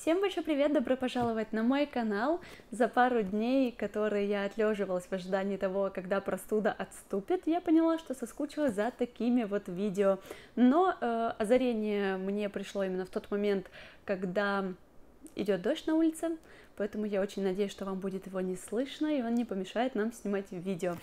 Всем большой привет, добро пожаловать на мой канал. За пару дней, которые я отлеживалась в ожидании того, когда простуда отступит, я поняла, что соскучилась за такими вот видео. Но э, озарение мне пришло именно в тот момент, когда идет дождь на улице, поэтому я очень надеюсь, что вам будет его не слышно, и он не помешает нам снимать видео.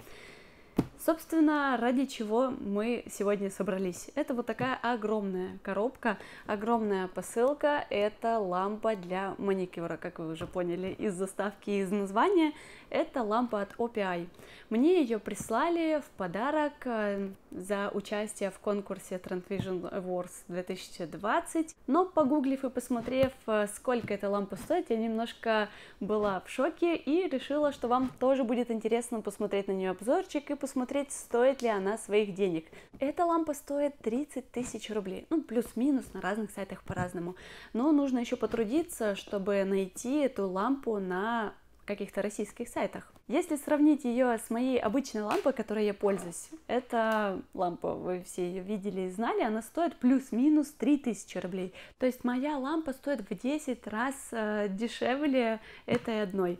Собственно, ради чего мы сегодня собрались. Это вот такая огромная коробка, огромная посылка. Это лампа для маникюра, как вы уже поняли из заставки и из названия. Это лампа от OPI. Мне ее прислали в подарок э, за участие в конкурсе Transvision Awards 2020. Но погуглив и посмотрев, э, сколько эта лампа стоит, я немножко была в шоке и решила, что вам тоже будет интересно посмотреть на нее обзорчик и посмотреть, стоит ли она своих денег. Эта лампа стоит 30 тысяч рублей, ну плюс-минус, на разных сайтах по-разному. Но нужно еще потрудиться, чтобы найти эту лампу на каких-то российских сайтах. Если сравнить ее с моей обычной лампой, которой я пользуюсь, эта лампа, вы все ее видели и знали, она стоит плюс-минус 3000 рублей. То есть моя лампа стоит в 10 раз э, дешевле этой одной.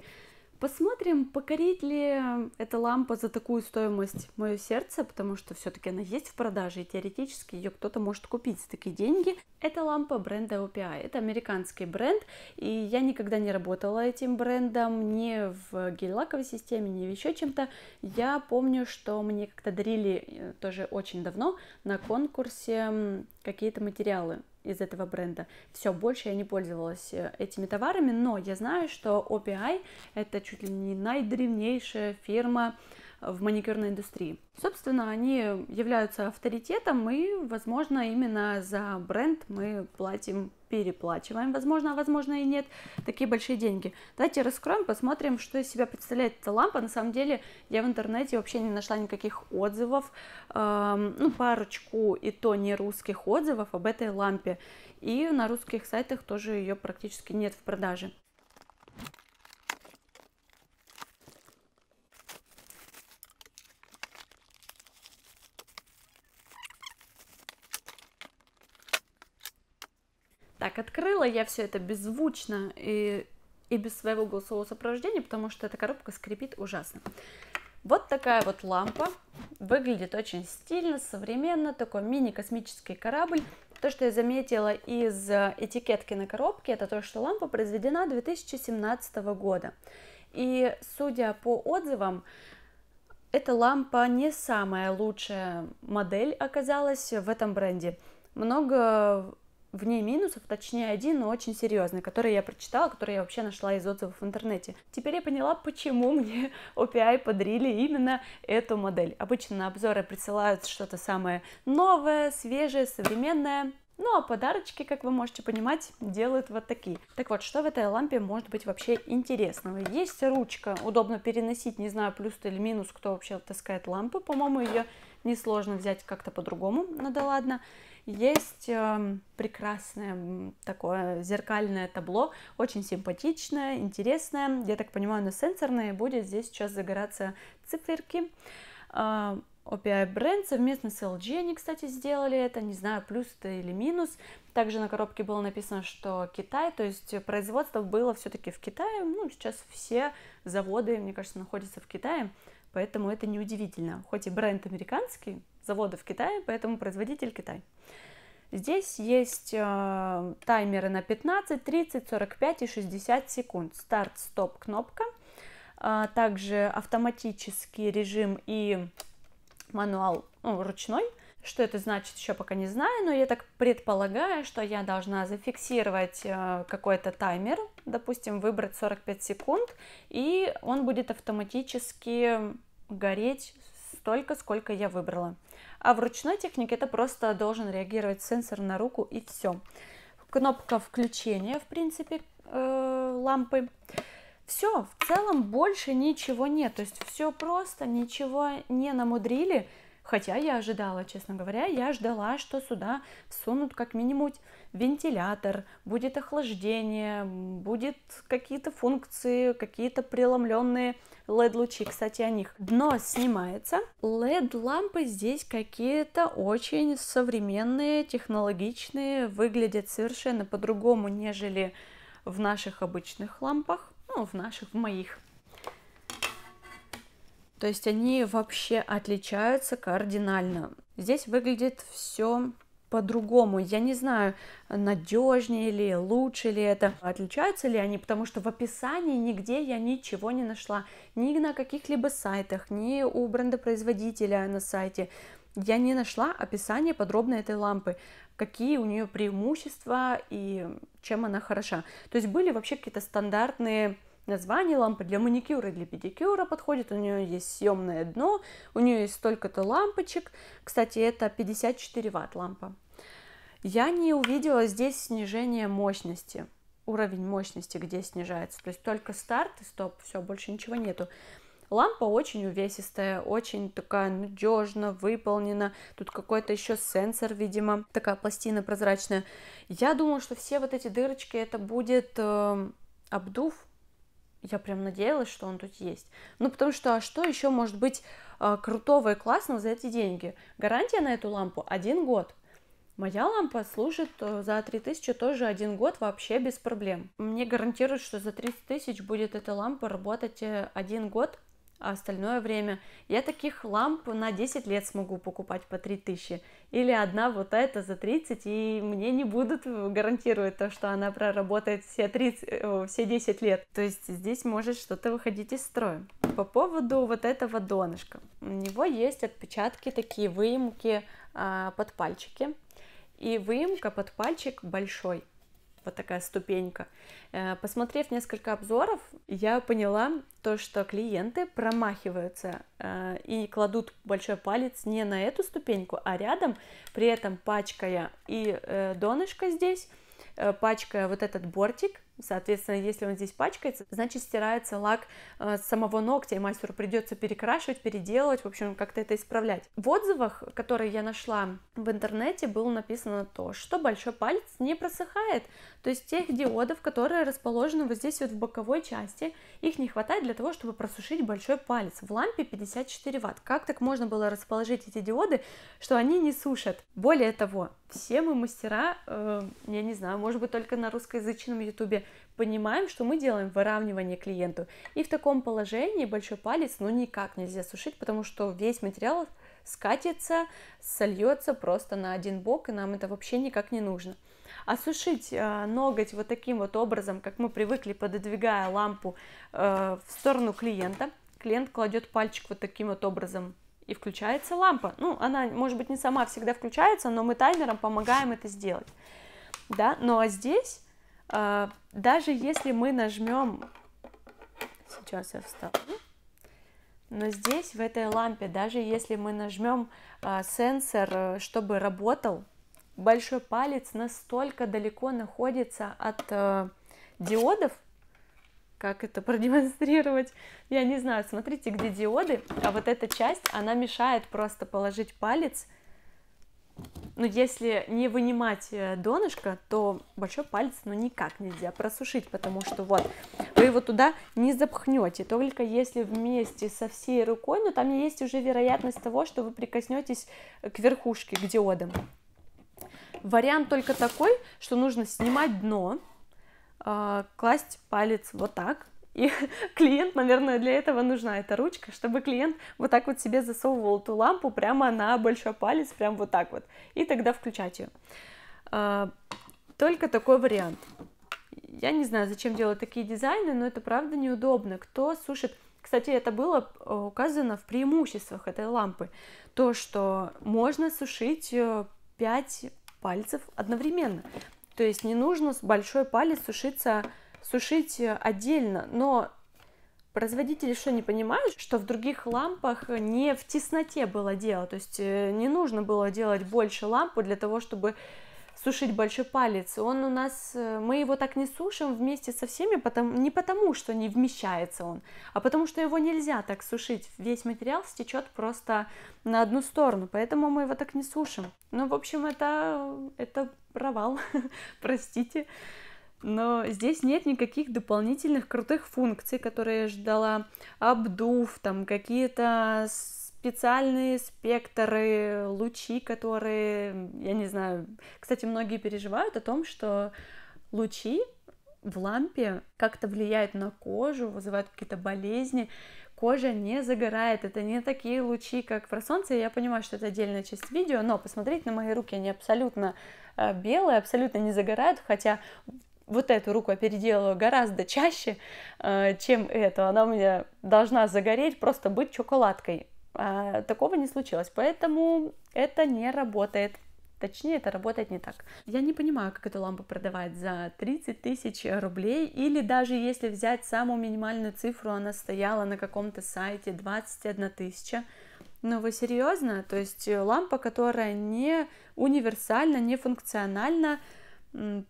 Посмотрим, покорит ли эта лампа за такую стоимость мое сердце, потому что все-таки она есть в продаже, и теоретически ее кто-то может купить за такие деньги. Это лампа бренда OPI, это американский бренд, и я никогда не работала этим брендом, ни в гель-лаковой системе, ни в еще чем-то. Я помню, что мне как-то дарили э, тоже очень давно на конкурсе какие-то материалы из этого бренда. Все, больше я не пользовалась э, этими товарами, но я знаю, что OPI это чуть ли не наидревнейшая фирма в маникюрной индустрии. Собственно, они являются авторитетом, и, возможно, именно за бренд мы платим, переплачиваем, возможно, а возможно и нет, такие большие деньги. Давайте раскроем, посмотрим, что из себя представляет эта лампа. На самом деле, я в интернете вообще не нашла никаких отзывов, эм, ну, парочку и то не русских отзывов об этой лампе. И на русских сайтах тоже ее практически нет в продаже. так открыла, я все это беззвучно и, и без своего голосового сопровождения, потому что эта коробка скрипит ужасно. Вот такая вот лампа, выглядит очень стильно, современно, такой мини-космический корабль. То, что я заметила из э, этикетки на коробке, это то, что лампа произведена 2017 года. И судя по отзывам, эта лампа не самая лучшая модель оказалась в этом бренде. Много в ней минусов, точнее один, но очень серьезный, который я прочитала, который я вообще нашла из отзывов в интернете. Теперь я поняла, почему мне OPI подарили именно эту модель. Обычно на обзоры присылают что-то самое новое, свежее, современное, ну а подарочки, как вы можете понимать, делают вот такие. Так вот, что в этой лампе может быть вообще интересного? Есть ручка, удобно переносить, не знаю, плюс или минус, кто вообще таскает лампы. По-моему, ее несложно взять как-то по-другому, Но ну да ладно. Есть эм, прекрасное такое зеркальное табло, очень симпатичное, интересное. Я так понимаю, оно сенсорное, будет здесь сейчас загораться циферки. OPI а, бренд совместно с LG они, кстати, сделали это, не знаю, плюс это или минус. Также на коробке было написано, что Китай, то есть производство было все-таки в Китае, ну, сейчас все заводы, мне кажется, находятся в Китае, поэтому это неудивительно. Хоть и бренд американский, завода в Китае, поэтому производитель Китай. Здесь есть э, таймеры на 15, 30, 45 и 60 секунд. Старт-стоп кнопка, э, также автоматический режим и мануал ну, ручной. Что это значит, еще пока не знаю, но я так предполагаю, что я должна зафиксировать э, какой-то таймер, допустим, выбрать 45 секунд, и он будет автоматически гореть столько, сколько я выбрала. А в ручной технике это просто должен реагировать сенсор на руку и все. Кнопка включения, в принципе, э, лампы. Все, в целом больше ничего нет. То есть все просто, ничего не намудрили. Хотя я ожидала, честно говоря, я ждала, что сюда всунут как минимум вентилятор, будет охлаждение, будет какие-то функции, какие-то преломленные LED-лучи, кстати, о них. Дно снимается. LED-лампы здесь какие-то очень современные, технологичные, выглядят совершенно по-другому, нежели в наших обычных лампах, ну, в наших, в моих то есть они вообще отличаются кардинально. Здесь выглядит все по-другому. Я не знаю, надежнее ли, лучше ли это, отличаются ли они, потому что в описании нигде я ничего не нашла, ни на каких-либо сайтах, ни у бренда-производителя на сайте. Я не нашла описание подробное этой лампы, какие у нее преимущества и чем она хороша. То есть были вообще какие-то стандартные название лампы для маникюра для педикюра подходит, у нее есть съемное дно, у нее есть столько-то лампочек, кстати, это 54 ватт лампа. Я не увидела здесь снижение мощности, уровень мощности, где снижается, то есть только старт и стоп, все, больше ничего нету. Лампа очень увесистая, очень такая надежно выполнена. Тут какой-то еще сенсор, видимо, такая пластина прозрачная. Я думаю, что все вот эти дырочки это будет э, обдув, я прям надеялась, что он тут есть. Ну, потому что, а что еще может быть э, крутого и классного за эти деньги? Гарантия на эту лампу один год. Моя лампа служит э, за 3000 тоже один год вообще без проблем. Мне гарантируют, что за 30 тысяч будет эта лампа работать э, один год, а остальное время. Я таких ламп на 10 лет смогу покупать по 3000 или одна вот эта за 30, и мне не будут э, гарантировать то, что она проработает все, 30, э, все 10 лет. То есть здесь может что-то выходить из строя. По поводу вот этого донышка. У него есть отпечатки, такие выемки а, под пальчики, и выемка под пальчик большой – вот такая ступенька. Э, посмотрев несколько обзоров, я поняла то, что клиенты промахиваются э, и кладут большой палец не на эту ступеньку, а рядом, при этом пачкая и э, донышко здесь, пачкая вот этот бортик, Соответственно, если он здесь пачкается, значит стирается лак э, с самого ногтя, и мастеру придется перекрашивать, переделывать, в общем, как-то это исправлять. В отзывах, которые я нашла в интернете, было написано то, что большой палец не просыхает, то есть тех диодов, которые расположены вот здесь вот в боковой части, их не хватает для того, чтобы просушить большой палец. В лампе 54 ватт. Как так можно было расположить эти диоды, что они не сушат? Более того, все мы мастера, э, я не знаю, может быть, только на русскоязычном ютубе, понимаем, что мы делаем выравнивание клиенту. И в таком положении большой палец ну никак нельзя сушить, потому что весь материал скатится, сольется просто на один бок, и нам это вообще никак не нужно. Осушить а э, ноготь вот таким вот образом, как мы привыкли, пододвигая лампу э, в сторону клиента, клиент кладет пальчик вот таким вот образом и включается лампа. Ну, она, может быть, не сама всегда включается, но мы таймером помогаем это сделать. Да? Ну а здесь а, даже если мы нажмем... Сейчас я вставлю. Но здесь, в этой лампе, даже если мы нажмем а, сенсор, э, чтобы работал, большой палец настолько далеко находится от э, диодов, как это продемонстрировать, я не знаю, смотрите, где диоды, а вот эта часть, она мешает просто положить палец но ну, если не вынимать э, донышко, то большой палец ну никак нельзя просушить, потому что вот вы его туда не запхнете, только если вместе со всей рукой, но там есть уже вероятность того, что вы прикоснетесь э, к верхушке, к диодам. Вариант только такой, что нужно снимать дно, а, класть палец вот так, и клиент, наверное, для этого нужна эта ручка, чтобы клиент вот так вот себе засовывал эту лампу прямо на большой палец, прям вот так вот, и тогда включать ее. А, только такой вариант. Я не знаю, зачем делать такие дизайны, но это правда неудобно. Кто сушит... Кстати, это было э, указано в преимуществах этой лампы. То, что можно сушить 5 э, пальцев одновременно. То есть не нужно большой палец сушиться сушить э, отдельно, но производители что не понимают, что в других лампах не в тесноте было дело, то есть э, не нужно было делать больше лампу для того, чтобы сушить большой палец. Он у нас, э, мы его так не сушим вместе со всеми, потому, не потому, что не вмещается он, а потому, что его нельзя так сушить. Весь материал стечет просто на одну сторону, поэтому мы его так не сушим. Ну, в общем, это, это провал, простите. простите но здесь нет никаких дополнительных крутых функций, которые я ждала. Обдув, там какие-то специальные спектры, лучи, которые, я не знаю, кстати, многие переживают о том, что лучи в лампе как-то влияют на кожу, вызывают какие-то болезни. Кожа не загорает, это не такие лучи, как про солнце. Я понимаю, что это отдельная часть видео, но посмотрите на мои руки, они абсолютно э, белые, абсолютно не загорают, хотя вот эту руку я переделываю гораздо чаще, э, чем эту. Она у меня должна загореть, просто быть шоколадкой. А такого не случилось, поэтому это не работает. Точнее, это работает не так. Я не понимаю, как эту лампу продавать за 30 тысяч рублей, или даже если взять самую минимальную цифру, она стояла на каком-то сайте 21 тысяча. Но ну, вы серьезно? То есть лампа, которая не универсальна, не функциональна,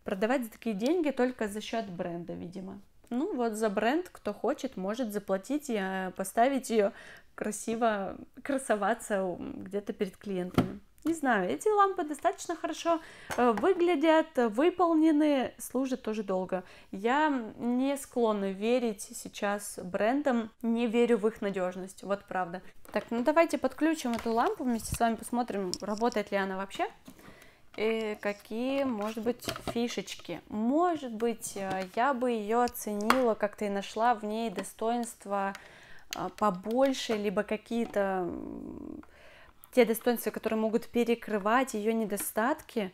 продавать за такие деньги только за счет бренда, видимо. Ну вот за бренд, кто хочет, может заплатить и э, поставить ее красиво красоваться где-то перед клиентами. Не знаю, эти лампы достаточно хорошо э, выглядят, выполнены, служат тоже долго. Я не склонна верить сейчас брендам, не верю в их надежность, вот правда. Так, ну давайте подключим эту лампу вместе с вами, посмотрим, работает ли она вообще и э, какие, может быть, фишечки. Может быть, э, я бы ее оценила, как-то и нашла в ней достоинства э, побольше, либо какие-то те достоинства, которые могут перекрывать ее недостатки,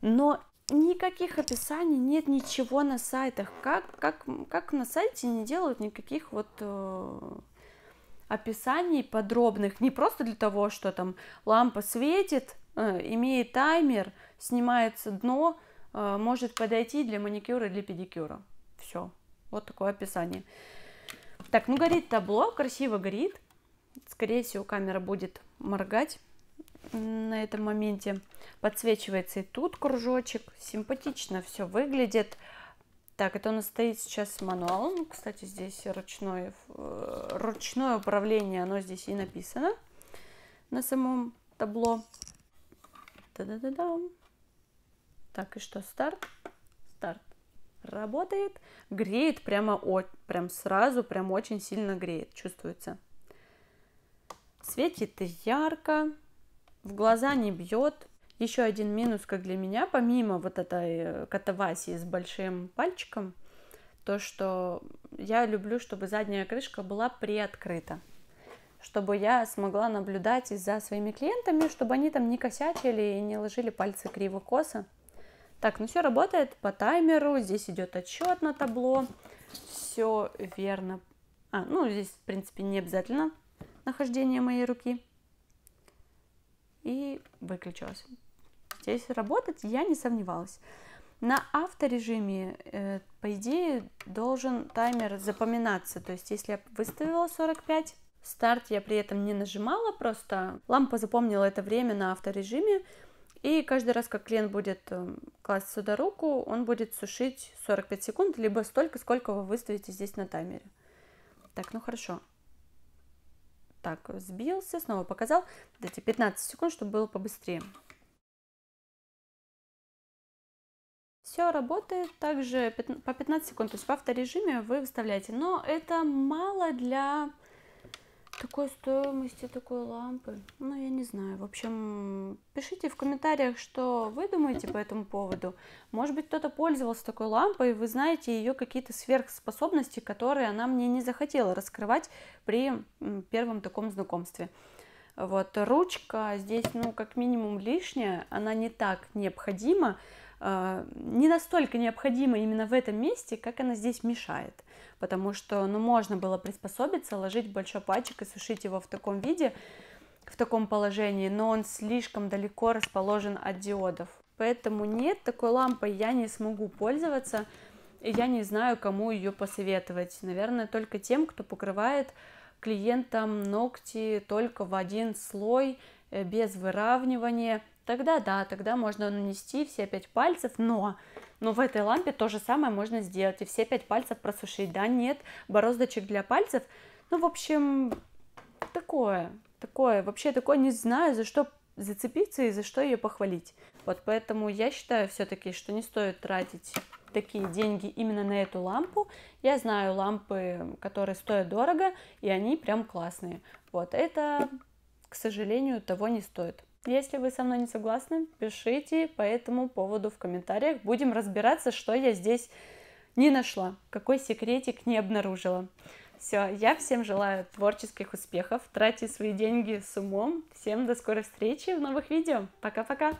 но никаких описаний нет ничего на сайтах. Как, как, как на сайте не делают никаких вот э, описаний подробных. Не просто для того, что там лампа светит, Э, имеет таймер, снимается дно, э, может подойти для маникюра, для педикюра. Все. Вот такое описание. Так, ну горит табло, красиво горит. Скорее всего, камера будет моргать на этом моменте. Подсвечивается и тут кружочек. Симпатично все выглядит. Так, это у нас стоит сейчас с мануалом. Ну, кстати, здесь ручное, э, ручное управление, оно здесь и написано на самом табло та да да дам Так, и что, старт? Старт. Работает. Греет прямо, от, прям сразу, прям очень сильно греет, чувствуется. Светит ярко, в глаза не бьет. Еще один минус, как для меня, помимо вот этой э, катавасии с большим пальчиком, то, что я люблю, чтобы задняя крышка была приоткрыта чтобы я смогла наблюдать за своими клиентами, чтобы они там не косячили и не ложили пальцы криво-косо. Так, ну все работает по таймеру, здесь идет отчет на табло, все верно. А, ну здесь, в принципе, не обязательно нахождение моей руки. И выключилось. Здесь работать я не сомневалась. На авторежиме, э, по идее, должен таймер запоминаться. То есть, если я выставила 45, Старт я при этом не нажимала, просто лампа запомнила это время на авторежиме, и каждый раз, как клиент будет эм, класть сюда руку, он будет сушить 45 секунд, либо столько, сколько вы выставите здесь на таймере. Так, ну хорошо. Так, сбился, снова показал. Дайте 15 секунд, чтобы было побыстрее. Все работает также по 15 секунд, то есть в авторежиме вы выставляете. Но это мало для такой стоимости такой лампы. Ну, я не знаю. В общем, пишите в комментариях, что вы думаете по этому поводу. Может быть, кто-то пользовался такой лампой, и вы знаете ее какие-то сверхспособности, которые она мне не захотела раскрывать при первом таком знакомстве. Вот, ручка здесь, ну, как минимум лишняя, она не так необходима, а, не настолько необходима именно в этом месте, как она здесь мешает. Потому что, ну, можно было приспособиться, ложить большой пальчик и сушить его в таком виде, в таком положении, но он слишком далеко расположен от диодов. Поэтому нет, такой лампой я не смогу пользоваться, и я не знаю, кому ее посоветовать. Наверное, только тем, кто покрывает клиентам ногти только в один слой, э, без выравнивания – тогда да, тогда можно нанести все пять пальцев, но, но в этой лампе то же самое можно сделать, и все пять пальцев просушить, да, нет бороздочек для пальцев, ну, в общем, такое, такое, вообще такое не знаю, за что зацепиться и за что ее похвалить. Вот поэтому я считаю все-таки, что не стоит тратить такие деньги именно на эту лампу. Я знаю лампы, которые стоят дорого, и они прям классные. Вот это, к сожалению, того не стоит. Если вы со мной не согласны, пишите по этому поводу в комментариях. Будем разбираться, что я здесь не нашла, какой секретик не обнаружила. Все, я всем желаю творческих успехов, тратьте свои деньги с умом. Всем до скорой встречи в новых видео. Пока-пока!